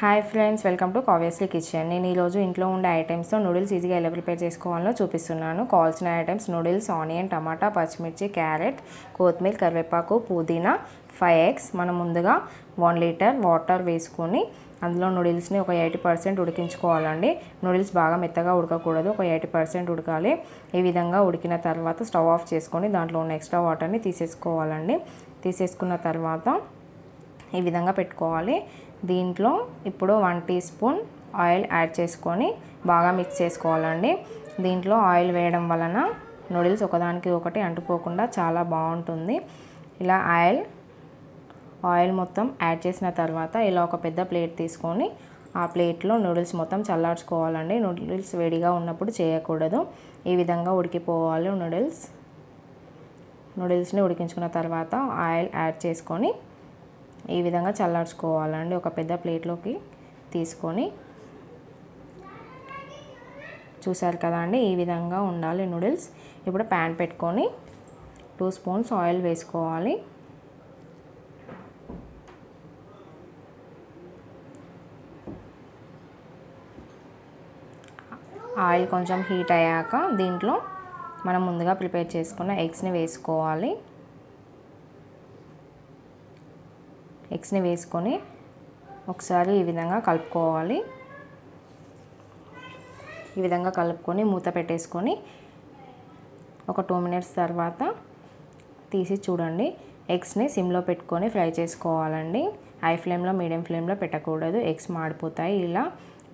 hi friends welcome to కావ్యస్లీ kitchen నేను ఈరోజు ఇంట్లో ఉండే ఐటమ్స్తో నూడిల్స్ ఈజీగా ఎలా ప్రిపేర్ చేసుకోవాలో చూపిస్తున్నాను కావాల్సిన ఐటమ్స్ నూడిల్స్ ఆనియన్ టమాటా పచ్చిమిర్చి క్యారెట్ కొత్తిమీర కరివేపాకు పుదీనా ఫైవ్ ఎగ్స్ మనం ముందుగా వన్ లీటర్ వాటర్ వేసుకొని అందులో నూడిల్స్ని ఒక ఎయిటీ పర్సెంట్ ఉడికించుకోవాలండి నూడిల్స్ బాగా మెత్తగా ఉడకకూడదు ఒక ఎయిటీ పర్సెంట్ ఉడకాలి ఈ విధంగా ఉడికిన తర్వాత స్టవ్ ఆఫ్ చేసుకొని దాంట్లో ఉన్న ఎక్స్ట్రా వాటర్ని తీసేసుకోవాలండి తీసేసుకున్న తర్వాత ఈ విధంగా పెట్టుకోవాలి దీంట్లో ఇప్పుడు one teaspoon oil add చేసుకొని బాగా మిక్స్ చేసుకోవాలండి దీంట్లో ఆయిల్ వేయడం వలన నూడిల్స్ ఒకదానికి ఒకటి అంటుకోకుండా చాలా బాగుంటుంది ఇలా ఆయిల్ ఆయిల్ మొత్తం యాడ్ చేసిన తర్వాత ఇలా ఒక పెద్ద ప్లేట్ తీసుకొని ఆ ప్లేట్లో నూడిల్స్ మొత్తం చల్లార్చుకోవాలండి నూడిల్స్ వేడిగా ఉన్నప్పుడు చేయకూడదు ఈ విధంగా ఉడికిపోవాలి నూడిల్స్ నూడిల్స్ని ఉడికించుకున్న తర్వాత ఆయిల్ యాడ్ చేసుకొని ఈ విధంగా చల్లార్చుకోవాలండి ఒక పెద్ద ప్లేట్లోకి తీసుకొని చూసారు కదా అండి ఈ విధంగా ఉండాలి నూడిల్స్ ఇప్పుడు ప్యాన్ పెట్టుకొని టూ స్పూన్స్ ఆయిల్ వేసుకోవాలి ఆయిల్ కొంచెం హీట్ అయ్యాక దీంట్లో మనం ముందుగా ప్రిపేర్ చేసుకున్న ఎగ్స్ని వేసుకోవాలి ఎగ్స్ని వేసుకొని ఒకసారి ఈ విధంగా కలుపుకోవాలి ఈ విధంగా కలుపుకొని మూత పెట్టేసుకొని ఒక టూ మినిట్స్ తర్వాత తీసి చూడండి ఎగ్స్ని సిమ్లో పెట్టుకొని ఫ్రై చేసుకోవాలండి హై ఫ్లేమ్లో మీడియం ఫ్లేమ్లో పెట్టకూడదు ఎగ్స్ మాడిపోతాయి ఇలా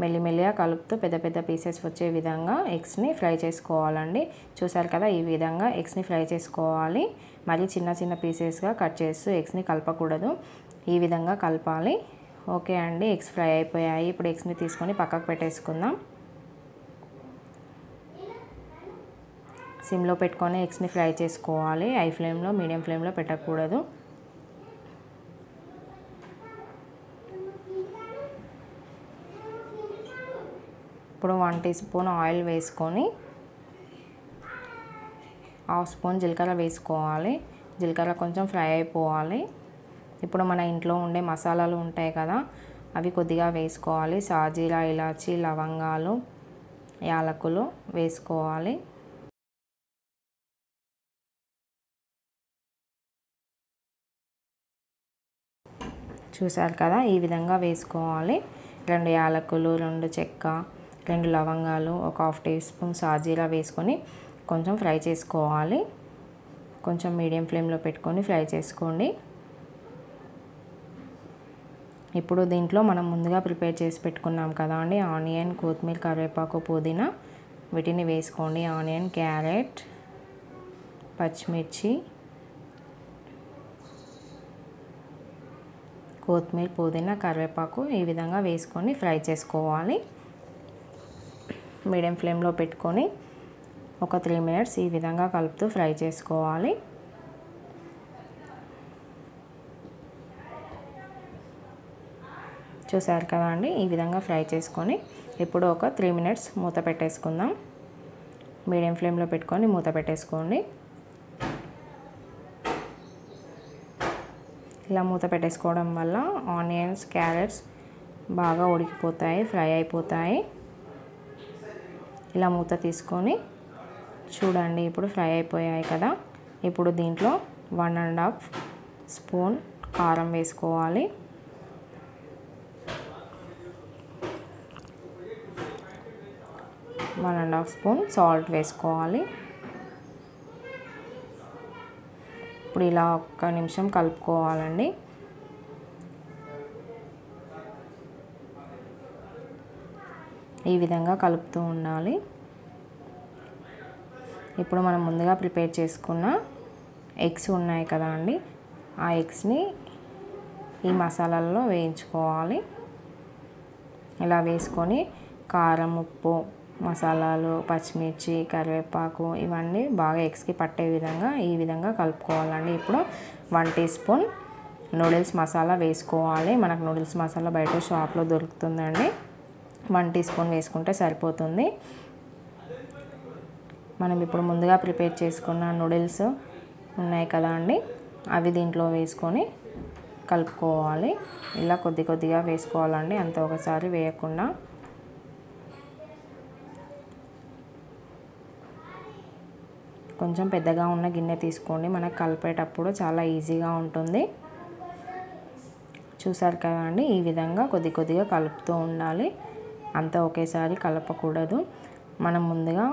మెల్లిమెల్లిగా కలుపుతూ పెద్ద పెద్ద పీసెస్ వచ్చే విధంగా ఎగ్స్ని ఫ్రై చేసుకోవాలండి చూసారు కదా ఈ విధంగా ఎగ్స్ని ఫ్రై చేసుకోవాలి మరి చిన్న చిన్న పీసెస్గా కట్ చేస్తూ ఎగ్స్ని కలపకూడదు ఈ విధంగా కలపాలి ఓకే అండి ఎగ్స్ ఫ్రై అయిపోయాయి ఇప్పుడు ఎగ్స్ని తీసుకొని పక్కకు పెట్టేసుకుందాం సిమ్లో పెట్టుకొని ఎగ్స్ని ఫ్రై చేసుకోవాలి హై ఫ్లేమ్లో మీడియం ఫ్లేమ్లో పెట్టకూడదు ఇప్పుడు వన్ టీ స్పూన్ ఆయిల్ వేసుకొని హాఫ్ స్పూన్ జీలకర్ర వేసుకోవాలి జీలకర్ర కొంచెం ఫ్రై అయిపోవాలి ఇప్పుడు మన ఇంట్లో ఉండే మసాలాలు ఉంటాయి కదా అవి కొద్దిగా వేసుకోవాలి సాజీరా ఇలాచి లవంగాలు యాలకులు వేసుకోవాలి చూసారు కదా ఈ విధంగా వేసుకోవాలి రెండు యాలకులు రెండు చెక్క రెండు లవంగాలు ఒక హాఫ్ టీ స్పూన్ సాజీరా వేసుకొని కొంచెం ఫ్రై చేసుకోవాలి కొంచెం మీడియం ఫ్లేమ్లో పెట్టుకొని ఫ్రై చేసుకోండి ఇప్పుడు దీంట్లో మనం ముందుగా ప్రిపేర్ చేసి పెట్టుకున్నాం కదా అండి ఆనియన్ కొత్తిమీర కరివేపాకు పుదీనా వీటిని వేసుకోండి ఆనియన్ క్యారెట్ పచ్చిమిర్చి కొత్తిమీర పుదీనా కరివేపాకు ఈ విధంగా వేసుకొని ఫ్రై చేసుకోవాలి మీడియం ఫ్లేమ్లో పెట్టుకొని ఒక త్రీ మినిట్స్ ఈ విధంగా కలుపుతూ ఫ్రై చేసుకోవాలి చూసారు కదా అండి ఈ విధంగా ఫ్రై చేసుకొని ఇప్పుడు ఒక త్రీ మినిట్స్ మూత పెట్టేసుకుందాం మీడియం ఫ్లేమ్లో పెట్టుకొని మూత పెట్టేసుకోండి ఇలా మూత పెట్టేసుకోవడం వల్ల ఆనియన్స్ క్యారెట్స్ బాగా ఉడికిపోతాయి ఫ్రై అయిపోతాయి ఇలా మూత తీసుకొని చూడండి ఇప్పుడు ఫ్రై అయిపోయాయి కదా ఇప్పుడు దీంట్లో వన్ అండ్ హాఫ్ స్పూన్ కారం వేసుకోవాలి one and half spoon salt వేసుకోవాలి ఇప్పుడు ఇలా ఒక్క నిమిషం కలుపుకోవాలండి ఈ విధంగా కలుపుతూ ఉండాలి ఇప్పుడు మనం ముందుగా ప్రిపేర్ చేసుకున్న ఎగ్స్ ఉన్నాయి కదా అండి ఆ ఎగ్స్ని ఈ మసాలాల్లో వేయించుకోవాలి ఇలా వేసుకొని కారం ఉప్పు మసాలాలు పచ్చిమిర్చి కరివేపాకు ఇవన్నీ బాగా ఎగ్స్కి పట్టే విధంగా ఈ విధంగా కలుపుకోవాలండి ఇప్పుడు one teaspoon noodles masala వేసుకోవాలి మనకు నూడిల్స్ మసాలా బయట షాప్లో దొరుకుతుందండి వన్ టీ స్పూన్ వేసుకుంటే సరిపోతుంది మనం ఇప్పుడు ముందుగా ప్రిపేర్ చేసుకున్న నూడిల్స్ ఉన్నాయి కదా అండి అవి దీంట్లో వేసుకొని కలుపుకోవాలి ఇలా కొద్ది కొద్దిగా వేసుకోవాలండి అంత ఒకసారి వేయకుండా కొంచెం పెద్దగా ఉన్న గిన్నె తీసుకోండి మనకు కలిపేటప్పుడు చాలా ఈజీగా ఉంటుంది చూసారు కదా అండి ఈ విధంగా కొద్ది కొద్దిగా కలుపుతూ ఉండాలి అంతా ఒకేసారి కలపకూడదు మనం ముందుగా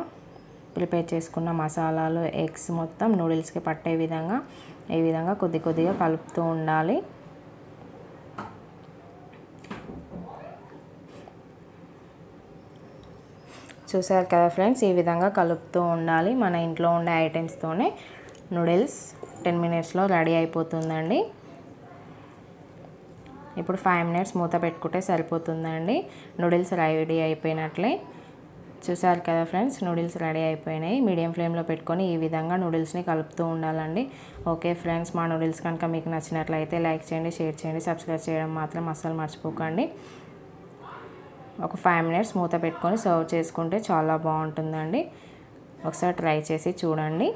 ప్రిపేర్ చేసుకున్న మసాలాలు ఎగ్స్ మొత్తం నూడిల్స్కి పట్టే విధంగా ఈ విధంగా కొద్ది కొద్దిగా కలుపుతూ ఉండాలి చూసారు కదా ఫ్రెండ్స్ ఈ విధంగా కలుపుతూ ఉండాలి మన ఇంట్లో ఉండే ఐటమ్స్తోనే నూడిల్స్ టెన్ మినిట్స్లో రెడీ అయిపోతుందండి ఇప్పుడు ఫైవ్ మినిట్స్ మూత పెట్టుకుంటే సరిపోతుందండి నూడిల్స్ రెడీ అయిపోయినట్లే చూసారు కదా ఫ్రెండ్స్ నూడిల్స్ రెడీ అయిపోయినాయి మీడియం ఫ్లేమ్లో పెట్టుకొని ఈ విధంగా నూడిల్స్ని కలుపుతూ ఉండాలండి ఓకే ఫ్రెండ్స్ మా నూడిల్స్ కనుక మీకు నచ్చినట్లయితే లైక్ చేయండి షేర్ చేయండి సబ్స్క్రైబ్ చేయడం మాత్రం అస్సలు మర్చిపోకండి ఒక ఫైవ్ మినిట్స్ మూత పెట్టుకొని సర్వ్ చేసుకుంటే చాలా బాగుంటుందండి ఒకసారి ట్రై చేసి చూడండి